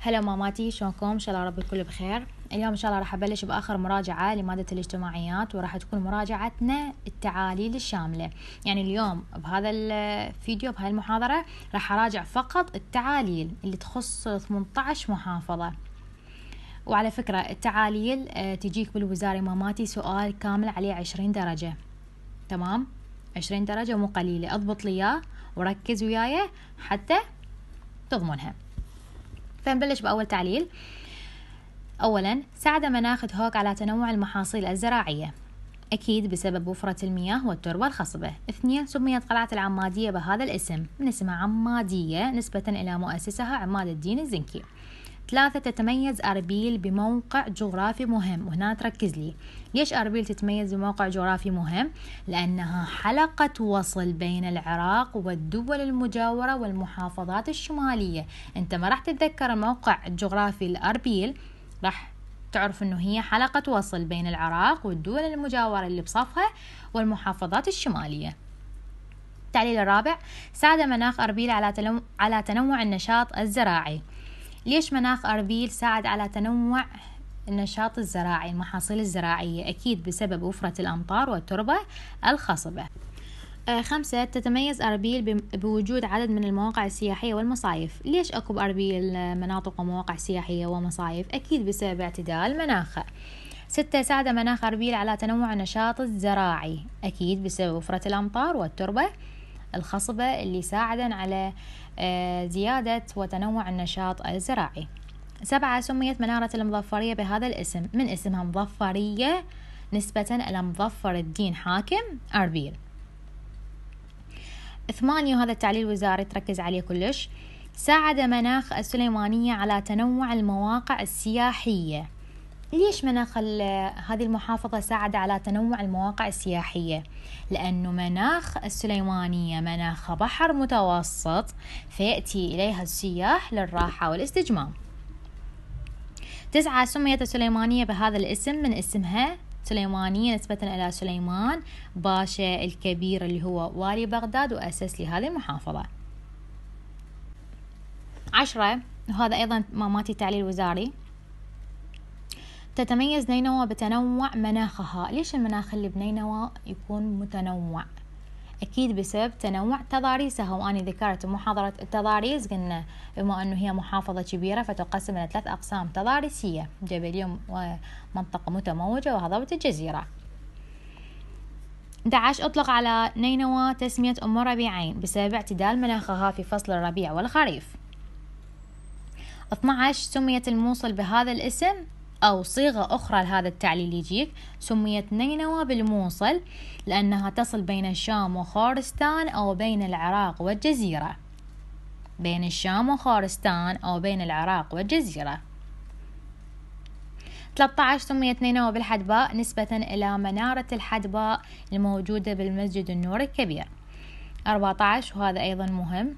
هلا ماماتي شلونكم ان شاء الله رب الكل بخير اليوم ان شاء الله راح ابلش باخر مراجعه لماده الاجتماعيات وراح تكون مراجعتنا التعاليل الشامله يعني اليوم بهذا الفيديو بهاي المحاضره راح اراجع فقط التعاليل اللي تخص 18 محافظه وعلى فكرة التعاليل آه، تجيك بالوزارة ماماتي سؤال كامل عليه عشرين درجة تمام عشرين درجة مو قليلة اضبط لي اياه وركز وياي حتى تضمنها فنبلش بأول تعليل أولا ساعد مناخ هوك على تنوع المحاصيل الزراعية أكيد بسبب وفرة المياه والتربة الخصبة اثنين سميت قلعة العمادية بهذا الاسم من اسمها عمادية نسبة إلى مؤسسها عماد الدين الزنكي ثلاثة تتميز أربيل بموقع جغرافي مهم وهنا تركز لي ليش أربيل تتميز بموقع جغرافي مهم؟ لأنها حلقة وصل بين العراق والدول المجاورة والمحافظات الشمالية أنت ما راح تتذكر الموقع الجغرافي لأربيل راح تعرف أنه هي حلقة وصل بين العراق والدول المجاورة اللي بصفها والمحافظات الشمالية التعليل الرابع ساعد مناخ أربيل على تنوع النشاط الزراعي ليش مناخ أربيل ساعد على تنوع النشاط الزراعي المحاصيل الزراعية أكيد بسبب وفرة الأمطار والتربة الخصبة آه، خمسة تتميز أربيل بوجود عدد من المواقع السياحية والمصايف ليش أكو بأربيل مناطق ومواقع سياحية ومصايف أكيد بسبب اعتدال مناخها ستة ساعد مناخ أربيل على تنوع النشاط الزراعي أكيد بسبب وفرة الأمطار والتربة الخصبة اللي ساعدا على آه، زيادة وتنوع النشاط الزراعي سبعة سميت منارة المظفرية بهذا الاسم من اسمها مظفرية نسبة إلى مظفر الدين حاكم أربيل ثمانية وهذا التعليل الوزاري تركز عليه كلش ساعد مناخ السليمانية على تنوع المواقع السياحية ليش مناخ هذه المحافظة ساعد على تنوع المواقع السياحية؟ لأنه مناخ السليمانية مناخ بحر متوسط فيأتي إليها السياح للراحة والاستجمام تسعة سميت السليمانية بهذا الاسم من اسمها سليمانية نسبة إلى سليمان باشا الكبير اللي هو والي بغداد وأسس لهذه المحافظة عشرة وهذا أيضا ما ماتي تعليل وزاري تتميز نينوى بتنوع مناخها ليش المناخ اللي بنينوى يكون متنوع أكيد بسبب تنوع تضاريسها وأنا ذكرت محاضرة التضاريس قلنا بما أنه هي محافظة كبيرة فتقسم إلى ثلاث أقسام تضاريسية جبلية ومنطقة متموجة وهضبة الجزيرة داعش أطلق على نينوى تسمية أم ربيعين بسبب اعتدال مناخها في فصل الربيع والخريف 12 سميت الموصل بهذا الاسم أو صيغة أخرى لهذا التعليل يجيك سميت نينوى بالموصل لأنها تصل بين الشام وخورستان أو بين العراق والجزيرة بين الشام وخورستان أو بين العراق والجزيرة 13 سميت نينوى بالحدباء نسبة إلى منارة الحدباء الموجودة بالمسجد النور الكبير 14 وهذا أيضا مهم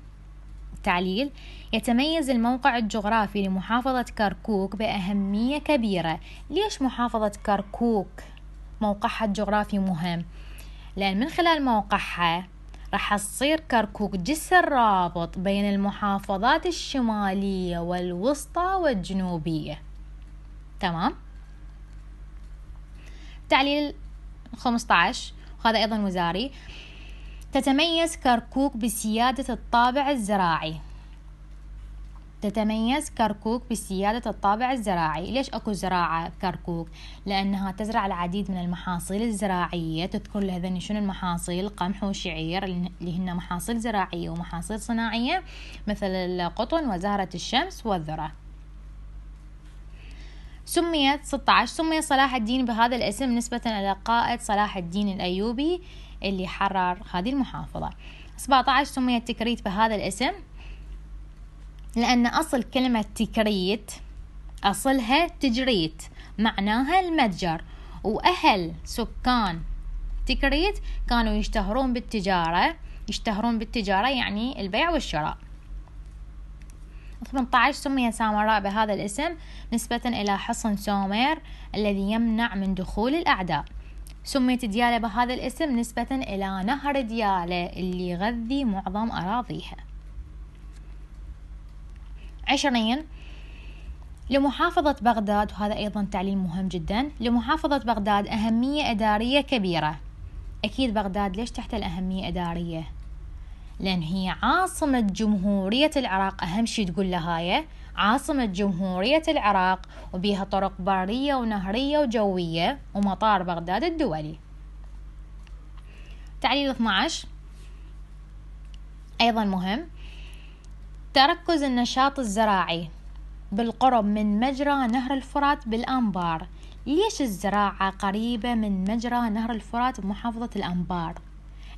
التعليل يتميز الموقع الجغرافي لمحافظة كركوك بأهمية كبيرة ليش محافظة كركوك موقعها الجغرافي مهم لأن من خلال موقعها راح تصير كركوك جسر رابط بين المحافظات الشمالية والوسطى والجنوبية تمام تعليل 15 وهذا أيضا وزاري تتميز كركوك بسيادة الطابع الزراعي تتميز كركوك بسيادة الطابع الزراعي ليش أكو زراعة كركوك؟ لأنها تزرع العديد من المحاصيل الزراعية تذكر لهذني شنو المحاصيل قمح وشعير اللي هن محاصيل زراعية ومحاصيل صناعية مثل القطن وزهرة الشمس والذرة سميت 16 سمي صلاح الدين بهذا الاسم نسبة إلى قائد صلاح الدين الأيوبي اللي حرر هذه المحافظة 17 سميت تكريت بهذا الاسم لأن أصل كلمة تكريت أصلها تجريت معناها المتجر وأهل سكان تكريت كانوا يشتهرون بالتجارة يشتهرون بالتجارة يعني البيع والشراء 18 سمي سامراء بهذا الاسم نسبة إلى حصن سومير الذي يمنع من دخول الأعداء سميت ديالة بهذا الاسم نسبة إلى نهر ديالة اللي يغذي معظم أراضيها عشرين لمحافظة بغداد وهذا أيضا تعليم مهم جدا لمحافظة بغداد أهمية إدارية كبيرة أكيد بغداد ليش تحت الأهمية إدارية لأن هي عاصمة جمهورية العراق أهم شي تقول لها عاصمة جمهورية العراق وبيها طرق برية ونهرية وجوية ومطار بغداد الدولي تعليل 12 أيضا مهم تركز النشاط الزراعي بالقرب من مجرى نهر الفرات بالأنبار ليش الزراعة قريبة من مجرى نهر الفرات بمحافظة الأنبار؟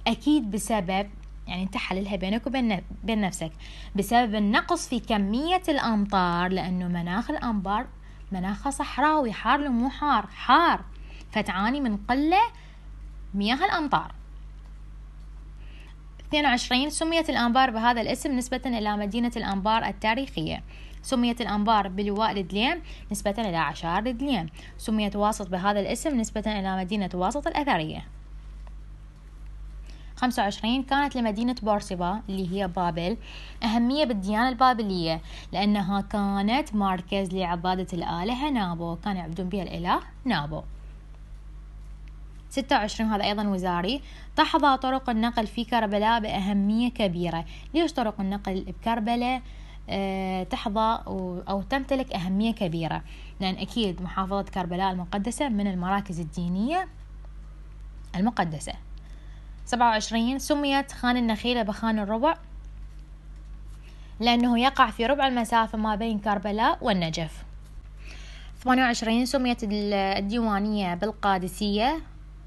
أكيد بسبب يعني انت حللها بينك وبين بين نفسك بسبب النقص في كمية الأمطار لأنه مناخ الأنبار مناخها صحراوي حار لو مو حار حار فتعاني من قلة مياه الأمطار 22 سميت الأنبار بهذا الاسم نسبة إلى مدينة الأنبار التاريخية سميت الأنبار بلواء الدليم نسبة إلى عشار الدليم سميت واسط بهذا الاسم نسبة إلى مدينة واسط الأثرية 1925 كانت لمدينة بورسبا اللي هي بابل أهمية بالديانة البابلية لأنها كانت مركز لعبادة الآلهة نابو كانوا يعبدون بها الإله نابو 26 هذا أيضا وزاري تحظى طرق النقل في كربلاء بأهمية كبيرة ليش طرق النقل بكربلاء تحظى آه، أو تمتلك أهمية كبيرة لأن أكيد محافظة كربلاء المقدسة من المراكز الدينية المقدسة سبعة وعشرين سميت خان النخيلة بخان الربع لأنه يقع في ربع المسافة ما بين كربلاء والنجف ثمانية وعشرين سميت الديوانية بالقادسية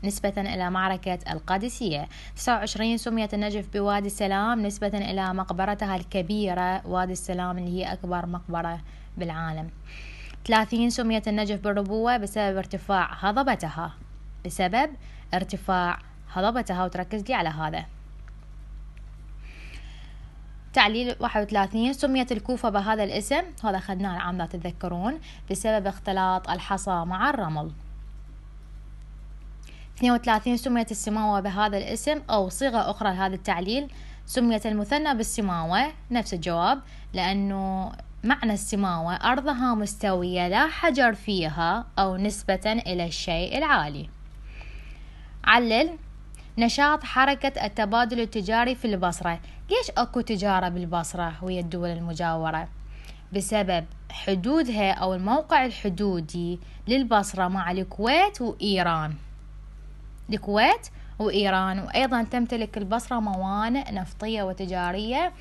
نسبة إلى معركة القادسية 29 سميت النجف بوادي السلام نسبة إلى مقبرتها الكبيرة وادي السلام اللي هي أكبر مقبرة بالعالم 30 سميت النجف بالربوة بسبب ارتفاع هضبتها بسبب ارتفاع هضبتها وتركز لي على هذا تعليل 31 سميت الكوفة بهذا الاسم هذا أخذناه العام لا تتذكرون بسبب اختلاط الحصى مع الرمل 32 سميت السماوة بهذا الاسم أو صيغة أخرى لهذا التعليل سميت المثنى بالسماوة نفس الجواب لأنه معنى السماوة أرضها مستوية لا حجر فيها أو نسبة إلى الشيء العالي علل نشاط حركة التبادل التجاري في البصرة ليش أكو تجارة بالبصرة ويا الدول المجاورة بسبب حدودها أو الموقع الحدودي للبصرة مع الكويت وإيران الكويت وإيران وأيضا تمتلك البصرة موانئ نفطية وتجارية